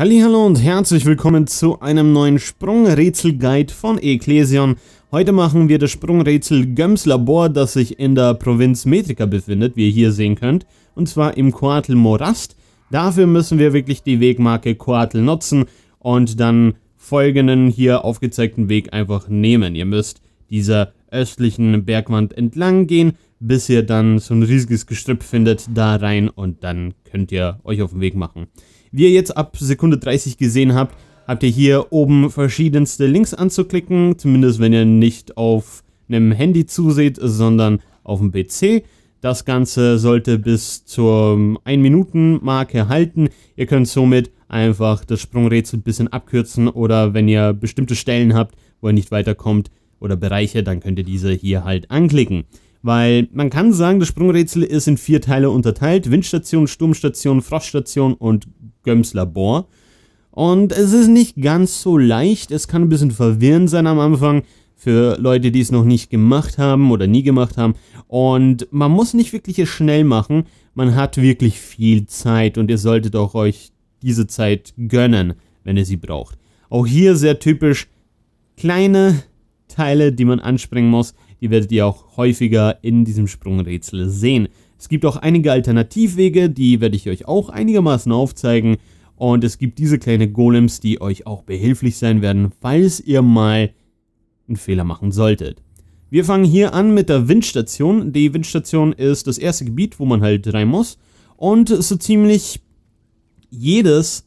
Hallo und herzlich willkommen zu einem neuen Sprungrätsel-Guide von Ecclesion. Heute machen wir das Sprungrätsel Göms Labor, das sich in der Provinz Metrica befindet, wie ihr hier sehen könnt, und zwar im Coatl Morast. Dafür müssen wir wirklich die Wegmarke Coatl nutzen und dann folgenden hier aufgezeigten Weg einfach nehmen. Ihr müsst dieser östlichen Bergwand entlang gehen, bis ihr dann so ein riesiges Gestrüpp findet, da rein und dann könnt ihr euch auf den Weg machen. Wie ihr jetzt ab Sekunde 30 gesehen habt, habt ihr hier oben verschiedenste Links anzuklicken, zumindest wenn ihr nicht auf einem Handy zuseht, sondern auf dem PC. Das Ganze sollte bis zur 1-Minuten-Marke ähm, halten. Ihr könnt somit einfach das Sprungrätsel ein bisschen abkürzen oder wenn ihr bestimmte Stellen habt, wo ihr nicht weiterkommt oder Bereiche, dann könnt ihr diese hier halt anklicken. Weil man kann sagen, das Sprungrätsel ist in vier Teile unterteilt: Windstation, Sturmstation, Froststation und Gömslabor. Und es ist nicht ganz so leicht, es kann ein bisschen verwirrend sein am Anfang für Leute, die es noch nicht gemacht haben oder nie gemacht haben. Und man muss nicht wirklich es schnell machen, man hat wirklich viel Zeit und ihr solltet auch euch diese Zeit gönnen, wenn ihr sie braucht. Auch hier sehr typisch kleine Teile, die man anspringen muss, die werdet ihr auch häufiger in diesem Sprungrätsel sehen. Es gibt auch einige Alternativwege, die werde ich euch auch einigermaßen aufzeigen. Und es gibt diese kleinen Golems, die euch auch behilflich sein werden, falls ihr mal einen Fehler machen solltet. Wir fangen hier an mit der Windstation. Die Windstation ist das erste Gebiet, wo man halt rein muss. Und so ziemlich jedes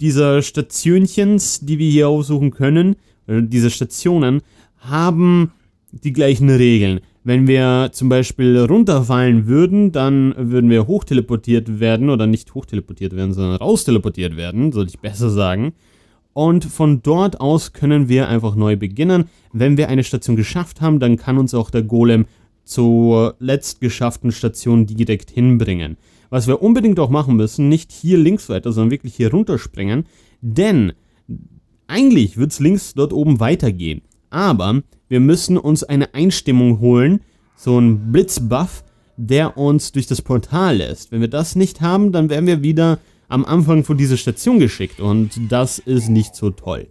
dieser Stationchens, die wir hier aussuchen können, äh, diese Stationen, haben die gleichen Regeln. Wenn wir zum Beispiel runterfallen würden, dann würden wir hochteleportiert werden oder nicht hochteleportiert werden, sondern rausteleportiert werden, sollte ich besser sagen. Und von dort aus können wir einfach neu beginnen. Wenn wir eine Station geschafft haben, dann kann uns auch der Golem zur letztgeschafften Station direkt hinbringen. Was wir unbedingt auch machen müssen, nicht hier links weiter, sondern wirklich hier runterspringen, denn eigentlich wird es links dort oben weitergehen. Aber wir müssen uns eine Einstimmung holen, so ein Blitzbuff, der uns durch das Portal lässt. Wenn wir das nicht haben, dann werden wir wieder am Anfang von dieser Station geschickt und das ist nicht so toll.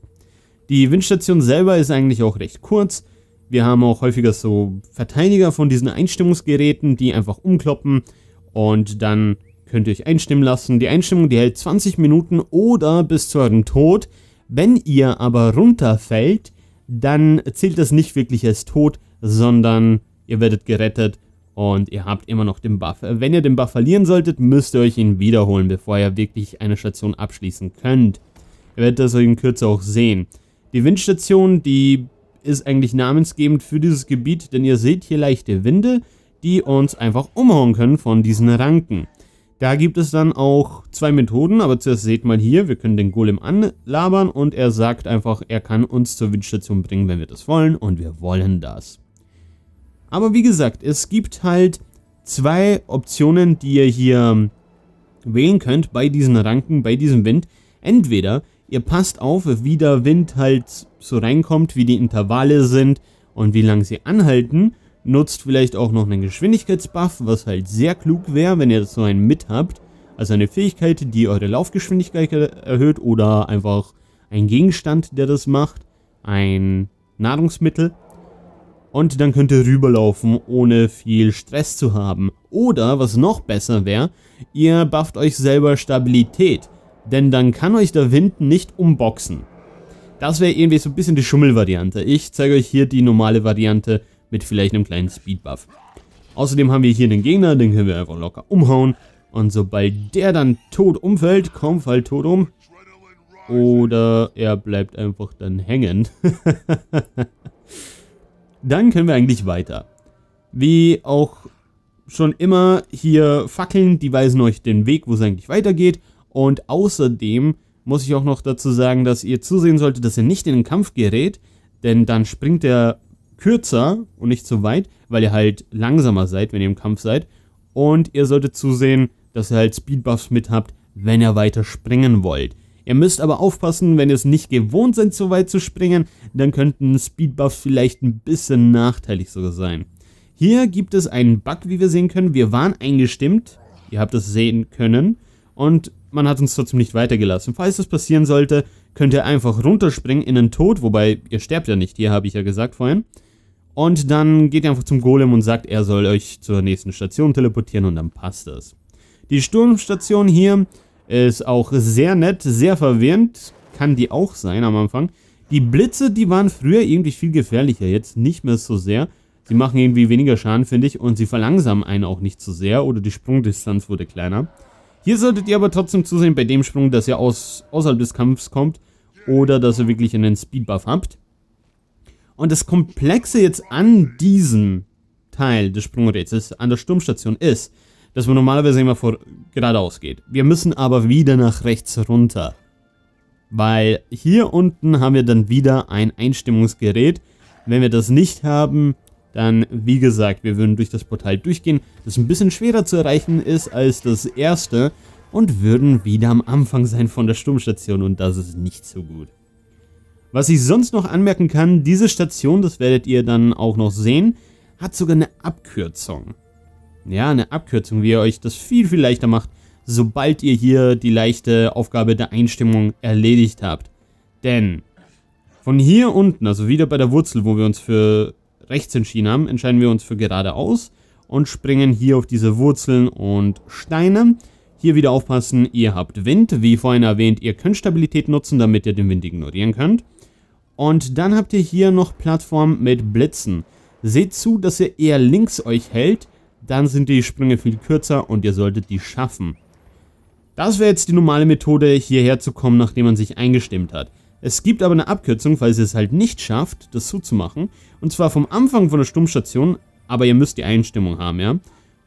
Die Windstation selber ist eigentlich auch recht kurz. Wir haben auch häufiger so Verteidiger von diesen Einstimmungsgeräten, die einfach umkloppen und dann könnt ihr euch einstimmen lassen. Die Einstimmung, die hält 20 Minuten oder bis zu eurem Tod. Wenn ihr aber runterfällt, dann zählt das nicht wirklich als Tod, sondern ihr werdet gerettet und ihr habt immer noch den Buff. Äh, wenn ihr den Buff verlieren solltet, müsst ihr euch ihn wiederholen, bevor ihr wirklich eine Station abschließen könnt. Ihr werdet das in Kürze auch sehen. Die Windstation, die ist eigentlich namensgebend für dieses Gebiet, denn ihr seht hier leichte Winde, die uns einfach umhauen können von diesen Ranken. Da gibt es dann auch zwei Methoden, aber zuerst seht mal hier, wir können den Golem anlabern und er sagt einfach, er kann uns zur Windstation bringen, wenn wir das wollen und wir wollen das. Aber wie gesagt, es gibt halt zwei Optionen, die ihr hier wählen könnt bei diesen Ranken, bei diesem Wind. Entweder ihr passt auf, wie der Wind halt so reinkommt, wie die Intervalle sind und wie lange sie anhalten Nutzt vielleicht auch noch einen Geschwindigkeitsbuff, was halt sehr klug wäre, wenn ihr so einen mit habt. Also eine Fähigkeit, die eure Laufgeschwindigkeit erhöht oder einfach ein Gegenstand, der das macht. Ein Nahrungsmittel. Und dann könnt ihr rüberlaufen, ohne viel Stress zu haben. Oder, was noch besser wäre, ihr bufft euch selber Stabilität. Denn dann kann euch der Wind nicht umboxen. Das wäre irgendwie so ein bisschen die Schummelvariante. Ich zeige euch hier die normale Variante, mit vielleicht einem kleinen Speedbuff. Außerdem haben wir hier einen Gegner, den können wir einfach locker umhauen. Und sobald der dann tot umfällt, kaum fällt tot um. Oder er bleibt einfach dann hängen. dann können wir eigentlich weiter. Wie auch schon immer hier Fackeln, die weisen euch den Weg, wo es eigentlich weitergeht. Und außerdem muss ich auch noch dazu sagen, dass ihr zusehen solltet, dass ihr nicht in den Kampf gerät, denn dann springt der kürzer und nicht so weit, weil ihr halt langsamer seid, wenn ihr im Kampf seid. Und ihr solltet zusehen, dass ihr halt Speedbuffs mit habt, wenn ihr weiter springen wollt. Ihr müsst aber aufpassen, wenn ihr es nicht gewohnt seid, so weit zu springen, dann könnten Speedbuffs vielleicht ein bisschen nachteilig sogar sein. Hier gibt es einen Bug, wie wir sehen können. Wir waren eingestimmt, ihr habt es sehen können, und man hat uns trotzdem nicht weitergelassen. Falls das passieren sollte, könnt ihr einfach runterspringen in den Tod, wobei ihr sterbt ja nicht, hier habe ich ja gesagt vorhin. Und dann geht ihr einfach zum Golem und sagt, er soll euch zur nächsten Station teleportieren und dann passt das. Die Sturmstation hier ist auch sehr nett, sehr verwirrend. Kann die auch sein am Anfang. Die Blitze, die waren früher irgendwie viel gefährlicher, jetzt nicht mehr so sehr. Sie machen irgendwie weniger Schaden, finde ich, und sie verlangsamen einen auch nicht so sehr oder die Sprungdistanz wurde kleiner. Hier solltet ihr aber trotzdem zusehen bei dem Sprung, dass ihr aus, außerhalb des Kampfs kommt oder dass ihr wirklich einen Speedbuff habt. Und das Komplexe jetzt an diesem Teil des Sprungrätsels, an der Sturmstation, ist, dass man normalerweise immer vor geradeaus geht. Wir müssen aber wieder nach rechts runter. Weil hier unten haben wir dann wieder ein Einstimmungsgerät. Wenn wir das nicht haben, dann, wie gesagt, wir würden durch das Portal durchgehen, das ein bisschen schwerer zu erreichen ist als das erste und würden wieder am Anfang sein von der Sturmstation und das ist nicht so gut. Was ich sonst noch anmerken kann, diese Station, das werdet ihr dann auch noch sehen, hat sogar eine Abkürzung. Ja, eine Abkürzung, wie ihr euch das viel, viel leichter macht, sobald ihr hier die leichte Aufgabe der Einstimmung erledigt habt. Denn von hier unten, also wieder bei der Wurzel, wo wir uns für rechts entschieden haben, entscheiden wir uns für geradeaus und springen hier auf diese Wurzeln und Steine. Hier wieder aufpassen, ihr habt Wind. Wie vorhin erwähnt, ihr könnt Stabilität nutzen, damit ihr den Wind ignorieren könnt. Und dann habt ihr hier noch Plattformen mit Blitzen. Seht zu, dass ihr eher links euch hält, dann sind die Sprünge viel kürzer und ihr solltet die schaffen. Das wäre jetzt die normale Methode, hierher zu kommen, nachdem man sich eingestimmt hat. Es gibt aber eine Abkürzung, falls ihr es halt nicht schafft, das so zu machen. Und zwar vom Anfang von der Sturmstation, aber ihr müsst die Einstimmung haben, ja.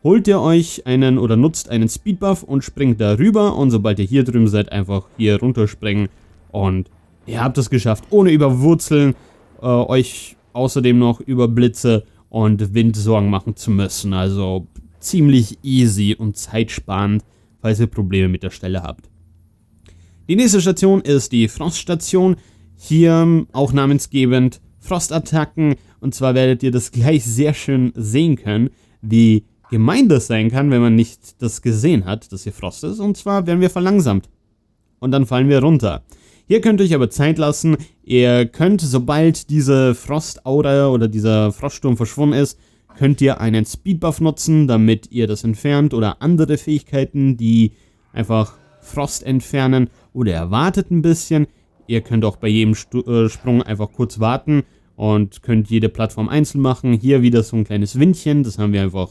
Holt ihr euch einen oder nutzt einen Speedbuff und springt darüber und sobald ihr hier drüben seid, einfach hier runterspringen und Ihr habt es geschafft, ohne über Wurzeln äh, euch außerdem noch über Blitze und Wind Sorgen machen zu müssen. Also ziemlich easy und zeitsparend, falls ihr Probleme mit der Stelle habt. Die nächste Station ist die Froststation. Hier ähm, auch namensgebend Frostattacken. Und zwar werdet ihr das gleich sehr schön sehen können, wie gemein das sein kann, wenn man nicht das gesehen hat, dass hier Frost ist. Und zwar werden wir verlangsamt. Und dann fallen wir runter. Hier könnt ihr euch aber Zeit lassen. Ihr könnt, sobald diese Frostaura oder dieser Froststurm verschwunden ist, könnt ihr einen Speedbuff nutzen, damit ihr das entfernt oder andere Fähigkeiten, die einfach Frost entfernen oder erwartet ein bisschen. Ihr könnt auch bei jedem Stu äh, Sprung einfach kurz warten und könnt jede Plattform einzeln machen. Hier wieder so ein kleines Windchen, das haben wir einfach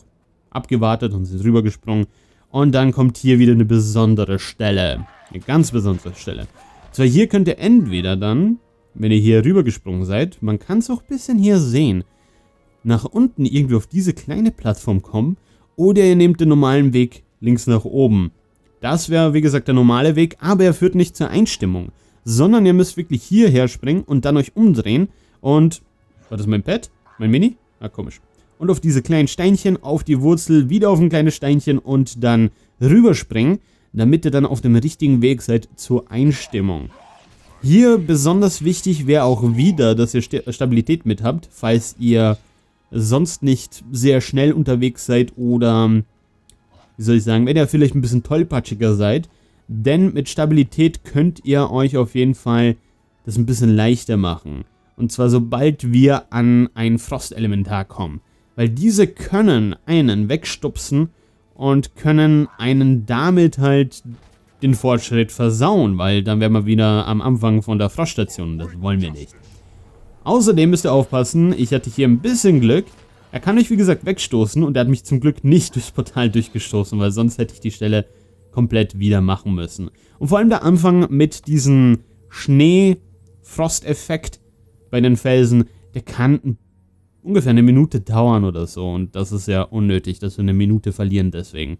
abgewartet und sind rübergesprungen. Und dann kommt hier wieder eine besondere Stelle. Eine ganz besondere Stelle. Zwar hier könnt ihr entweder dann, wenn ihr hier rüber gesprungen seid, man kann es auch ein bisschen hier sehen, nach unten irgendwie auf diese kleine Plattform kommen oder ihr nehmt den normalen Weg links nach oben. Das wäre wie gesagt der normale Weg, aber er führt nicht zur Einstimmung, sondern ihr müsst wirklich hierher springen und dann euch umdrehen und... War das mein Pad? Mein Mini? Ah, komisch. Und auf diese kleinen Steinchen, auf die Wurzel, wieder auf ein kleines Steinchen und dann rüberspringen damit ihr dann auf dem richtigen Weg seid zur Einstimmung. Hier besonders wichtig wäre auch wieder, dass ihr Stabilität mit habt, falls ihr sonst nicht sehr schnell unterwegs seid oder, wie soll ich sagen, wenn ihr vielleicht ein bisschen tollpatschiger seid, denn mit Stabilität könnt ihr euch auf jeden Fall das ein bisschen leichter machen. Und zwar sobald wir an ein Frostelementar kommen. Weil diese können einen wegstupsen und können einen damit halt den Fortschritt versauen, weil dann wären wir wieder am Anfang von der Froschstation. Das wollen wir nicht. Außerdem müsst ihr aufpassen, ich hatte hier ein bisschen Glück. Er kann mich wie gesagt wegstoßen und er hat mich zum Glück nicht durchs Portal durchgestoßen, weil sonst hätte ich die Stelle komplett wieder machen müssen. Und vor allem der Anfang mit diesem Schnee-Frosteffekt bei den Felsen, der kann ein ungefähr eine Minute dauern oder so. Und das ist ja unnötig, dass wir eine Minute verlieren deswegen.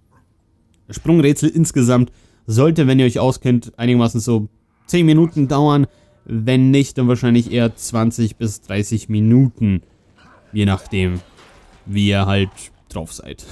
Das Sprungrätsel insgesamt sollte, wenn ihr euch auskennt, einigermaßen so 10 Minuten dauern. Wenn nicht, dann wahrscheinlich eher 20 bis 30 Minuten. Je nachdem, wie ihr halt drauf seid.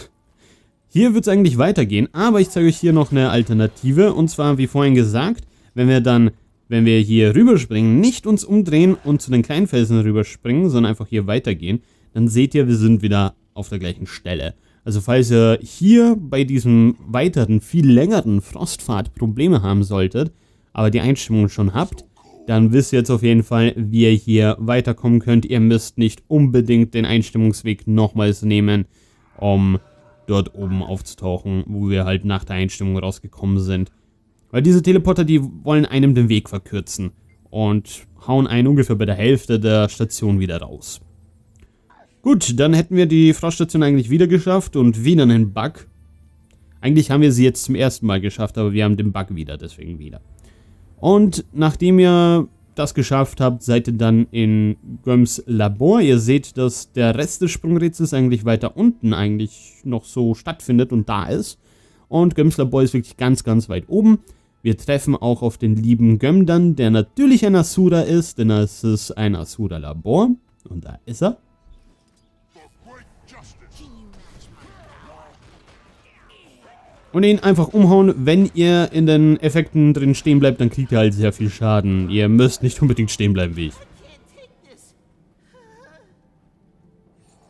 Hier wird es eigentlich weitergehen, aber ich zeige euch hier noch eine Alternative. Und zwar, wie vorhin gesagt, wenn wir dann wenn wir hier rüberspringen, nicht uns umdrehen und zu den kleinen Felsen rüberspringen, sondern einfach hier weitergehen, dann seht ihr, wir sind wieder auf der gleichen Stelle. Also falls ihr hier bei diesem weiteren, viel längeren Frostpfad Probleme haben solltet, aber die Einstimmung schon habt, dann wisst ihr jetzt auf jeden Fall, wie ihr hier weiterkommen könnt. Ihr müsst nicht unbedingt den Einstimmungsweg nochmals nehmen, um dort oben aufzutauchen, wo wir halt nach der Einstimmung rausgekommen sind. Weil diese Teleporter, die wollen einem den Weg verkürzen und hauen einen ungefähr bei der Hälfte der Station wieder raus. Gut, dann hätten wir die Froststation eigentlich wieder geschafft und wieder einen Bug. Eigentlich haben wir sie jetzt zum ersten Mal geschafft, aber wir haben den Bug wieder, deswegen wieder. Und nachdem ihr das geschafft habt, seid ihr dann in Göms Labor. Ihr seht, dass der Rest des Sprungrätsels eigentlich weiter unten eigentlich noch so stattfindet und da ist. Und Gömsler Boy ist wirklich ganz, ganz weit oben. Wir treffen auch auf den lieben Gömdern, der natürlich ein Asura ist, denn es ist ein Asura-Labor. Und da ist er. Und ihn einfach umhauen. Wenn ihr in den Effekten drin stehen bleibt, dann kriegt ihr halt sehr viel Schaden. Ihr müsst nicht unbedingt stehen bleiben wie ich.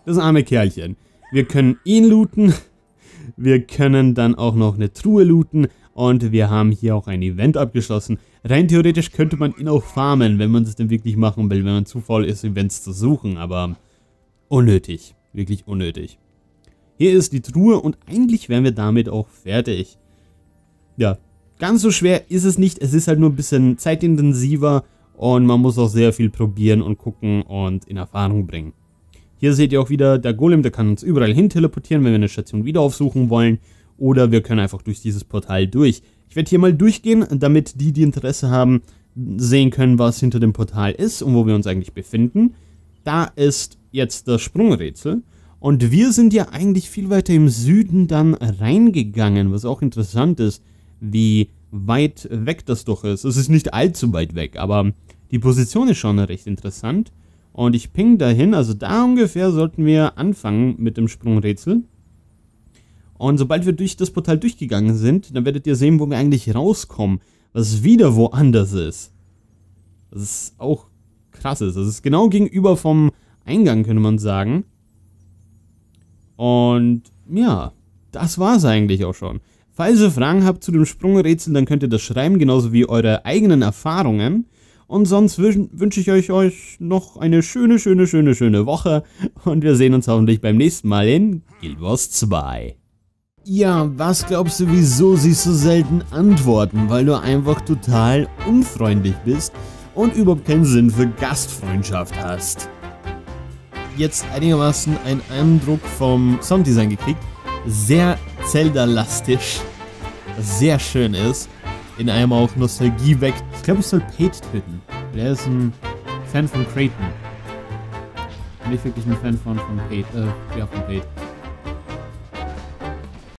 Das arme Kerlchen. Wir können ihn looten. Wir können dann auch noch eine Truhe looten und wir haben hier auch ein Event abgeschlossen. Rein theoretisch könnte man ihn auch farmen, wenn man es denn wirklich machen will, wenn man zu faul ist, Events zu suchen, aber unnötig, wirklich unnötig. Hier ist die Truhe und eigentlich wären wir damit auch fertig. Ja, ganz so schwer ist es nicht, es ist halt nur ein bisschen zeitintensiver und man muss auch sehr viel probieren und gucken und in Erfahrung bringen. Hier seht ihr auch wieder, der Golem, der kann uns überall hin teleportieren, wenn wir eine Station wieder aufsuchen wollen. Oder wir können einfach durch dieses Portal durch. Ich werde hier mal durchgehen, damit die, die Interesse haben, sehen können, was hinter dem Portal ist und wo wir uns eigentlich befinden. Da ist jetzt das Sprungrätsel. Und wir sind ja eigentlich viel weiter im Süden dann reingegangen, was auch interessant ist, wie weit weg das doch ist. Es ist nicht allzu weit weg, aber die Position ist schon recht interessant. Und ich ping dahin, also da ungefähr sollten wir anfangen mit dem Sprungrätsel. Und sobald wir durch das Portal durchgegangen sind, dann werdet ihr sehen, wo wir eigentlich rauskommen, was wieder woanders ist. Das ist auch krass ist. Das ist genau gegenüber vom Eingang, könnte man sagen. Und ja, das war's eigentlich auch schon. Falls ihr Fragen habt zu dem Sprungrätsel, dann könnt ihr das schreiben, genauso wie eure eigenen Erfahrungen. Und sonst wünsche ich euch, euch noch eine schöne, schöne, schöne, schöne Woche. Und wir sehen uns hoffentlich beim nächsten Mal in Guild Wars 2. Ja, was glaubst du, wieso siehst du selten antworten? Weil du einfach total unfreundlich bist und überhaupt keinen Sinn für Gastfreundschaft hast. Jetzt einigermaßen einen Eindruck vom Sounddesign gekriegt. Sehr Zelda-lastisch, sehr schön ist in einem auch Nostalgie weckt. Ich glaube, ich soll Pate töten. Der ist ein Fan von Creighton. Nicht wirklich ein Fan von, von Pate. Äh, ja, von Pate.